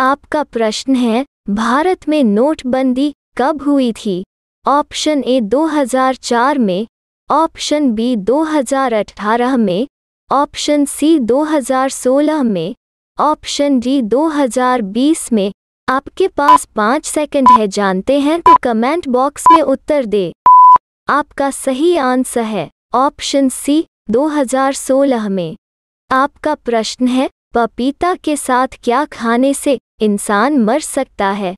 आपका प्रश्न है भारत में नोटबंदी कब हुई थी ऑप्शन ए 2004 में ऑप्शन बी 2018 में ऑप्शन सी 2016 में ऑप्शन डी 2020 में आपके पास पाँच सेकंड है जानते हैं तो कमेंट बॉक्स में उत्तर दे आपका सही आंसर है ऑप्शन सी 2016 में आपका प्रश्न है पपीता के साथ क्या खाने से इंसान मर सकता है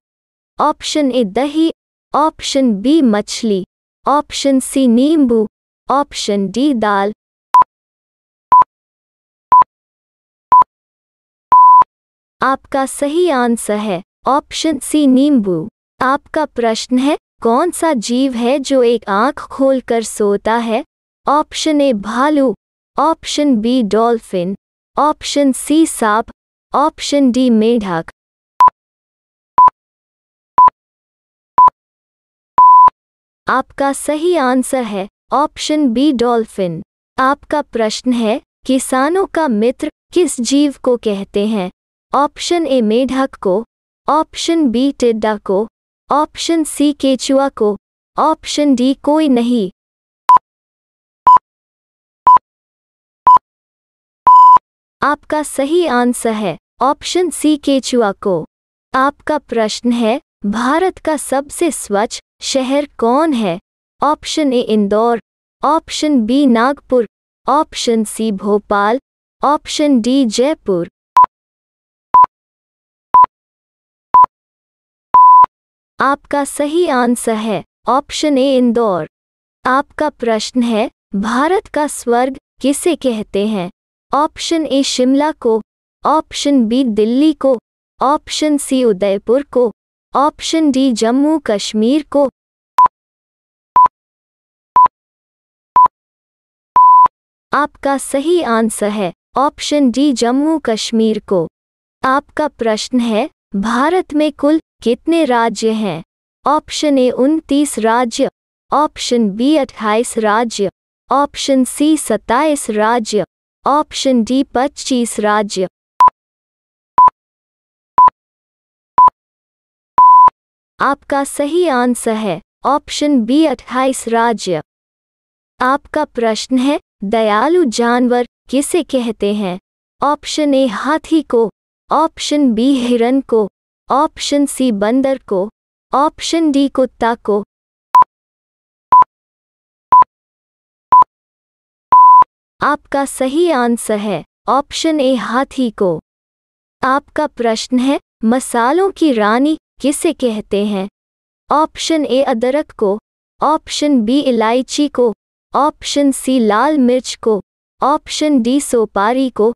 ऑप्शन ए दही ऑप्शन बी मछली ऑप्शन सी नींबू ऑप्शन डी दाल आपका सही आंसर है ऑप्शन सी नींबू आपका प्रश्न है कौन सा जीव है जो एक आंख खोलकर सोता है ऑप्शन ए भालू option B dolphin option C सांप ऑप्शन डी मेढक आपका सही आंसर है ऑप्शन बी डॉल्फिन आपका प्रश्न है किसानों का मित्र किस जीव को कहते हैं ऑप्शन ए मेढक को ऑप्शन बी टिड्डा को ऑप्शन सी केचुआ को ऑप्शन डी कोई नहीं आपका सही आंसर है ऑप्शन सी केचुआ को आपका प्रश्न है भारत का सबसे स्वच्छ शहर कौन है option A Indore option B Nagpur option C Bhopal option D Jaipur आपका सही आंसर है ऑप्शन ए इंदौर आपका प्रश्न है भारत का स्वर्ग किसे कहते हैं ऑप्शन ए शिमला को ऑप्शन बी दिल्ली को ऑप्शन सी उदयपुर को ऑप्शन डी जम्मू कश्मीर को आपका सही आंसर है ऑप्शन डी जम्मू कश्मीर को आपका प्रश्न है भारत में कुल कितने राज्य हैं ऑप्शन ए उनतीस राज्य ऑप्शन बी अट्ठाईस राज्य ऑप्शन सी सत्ताईस राज्य ऑप्शन डी पच्चीस राज्य आपका सही आंसर है ऑप्शन बी अट्ठाईस राज्य आपका प्रश्न है दयालु जानवर किसे कहते हैं ऑप्शन ए हाथी को ऑप्शन बी हिरन को ऑप्शन सी बंदर को ऑप्शन डी कुत्ता को आपका सही आंसर है ऑप्शन ए हाथी को आपका प्रश्न है मसालों की रानी किसे कहते हैं ऑप्शन ए अदरक को ऑप्शन बी इलायची को ऑप्शन सी लाल मिर्च को ऑप्शन डी सोपारी को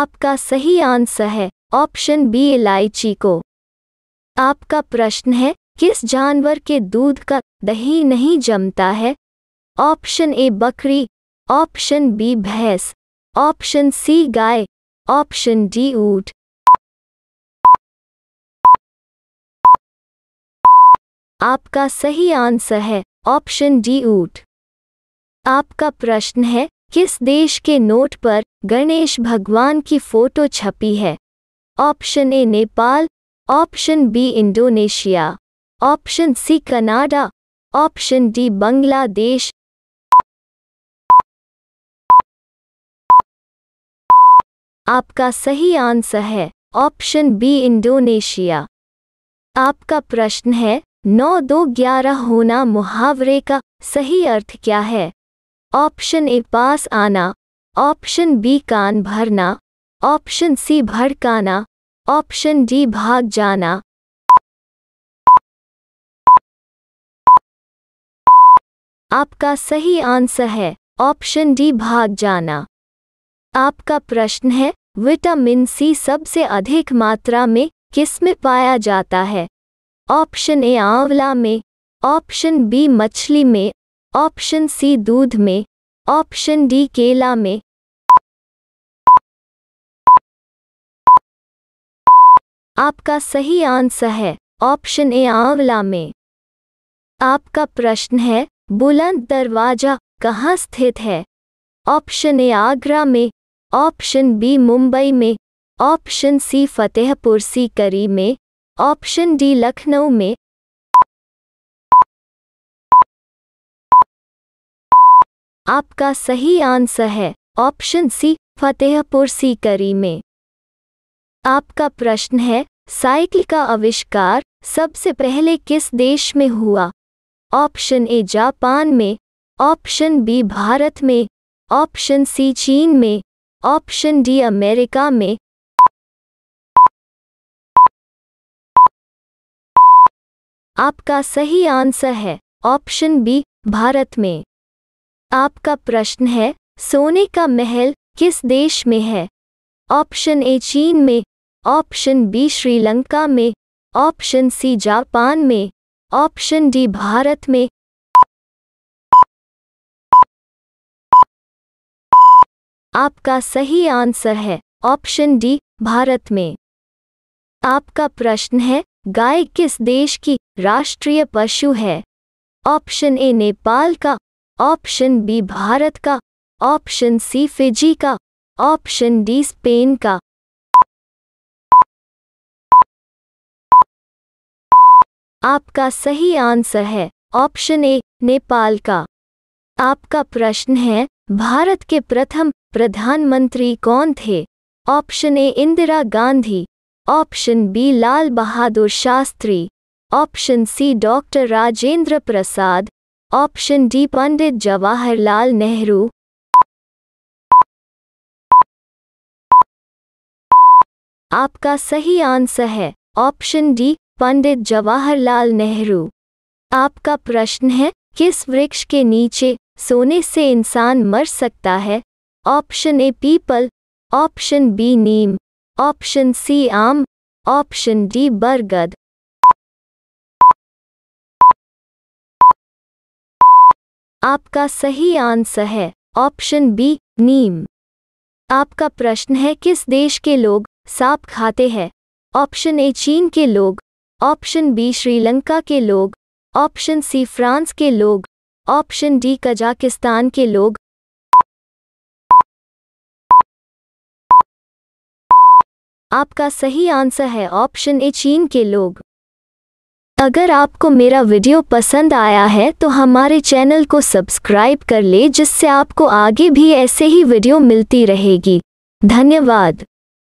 आपका सही आंसर है ऑप्शन बी इलायची को आपका प्रश्न है किस जानवर के दूध का दही नहीं जमता है ऑप्शन ए बकरी ऑप्शन बी भैंस ऑप्शन सी गाय ऑप्शन डी ऊट आपका सही आंसर है ऑप्शन डी ऊट आपका प्रश्न है किस देश के नोट पर गणेश भगवान की फोटो छपी है option A Nepal option B Indonesia option C Canada option D Bangladesh आपका सही आंसर है ऑप्शन बी इंडोनेशिया आपका प्रश्न है नौ दो ग्यारह होना मुहावरे का सही अर्थ क्या है ऑप्शन ए पास आना ऑप्शन बी कान भरना ऑप्शन सी भड़काना ऑप्शन डी भाग जाना आपका सही आंसर है ऑप्शन डी भाग जाना आपका प्रश्न है विटामिन सी सबसे अधिक मात्रा में किस में पाया जाता है ऑप्शन ए आंवला में ऑप्शन बी मछली में ऑप्शन सी दूध में ऑप्शन डी केला में आपका सही आंसर है ऑप्शन ए आंवला में आपका प्रश्न है बुलंद दरवाजा कहाँ स्थित है ऑप्शन ए आगरा में ऑप्शन बी मुंबई में ऑप्शन सी फतेहपुर सीकरी में ऑप्शन डी लखनऊ में आपका सही आंसर है ऑप्शन सी फतेहपुर सीकरी में आपका प्रश्न है साइकिल का आविष्कार सबसे पहले किस देश में हुआ ऑप्शन ए जापान में ऑप्शन बी भारत में ऑप्शन सी चीन में ऑप्शन डी अमेरिका में आपका सही आंसर है ऑप्शन बी भारत में आपका प्रश्न है सोने का महल किस देश में है ऑप्शन ए चीन में ऑप्शन बी श्रीलंका में ऑप्शन सी जापान में ऑप्शन डी भारत में आपका सही आंसर है ऑप्शन डी भारत में आपका प्रश्न है गाय किस देश की राष्ट्रीय पशु है ऑप्शन ए नेपाल का ऑप्शन बी भारत का ऑप्शन सी फिजी का ऑप्शन डी स्पेन का आपका सही आंसर है ऑप्शन ए नेपाल का आपका प्रश्न है भारत के प्रथम प्रधानमंत्री कौन थे option A Indira Gandhi option B Lal Bahadur Shastri option C doctor Rajendra Prasad option D Pandit Jawaharlal Nehru आपका सही आंसर है ऑप्शन डी पंडित जवाहरलाल नेहरू आपका प्रश्न है किस वृक्ष के नीचे सोने से इंसान मर सकता है ऑप्शन ए पीपल ऑप्शन बी नीम ऑप्शन सी आम ऑप्शन डी बरगद आपका सही आंसर है ऑप्शन बी नीम आपका प्रश्न है किस देश के लोग सांप खाते हैं ऑप्शन ए चीन के लोग ऑप्शन बी श्रीलंका के लोग ऑप्शन सी फ्रांस के लोग ऑप्शन डी कजाकिस्तान के लोग आपका सही आंसर है ऑप्शन ए चीन के लोग अगर आपको मेरा वीडियो पसंद आया है तो हमारे चैनल को सब्सक्राइब कर ले जिससे आपको आगे भी ऐसे ही वीडियो मिलती रहेगी धन्यवाद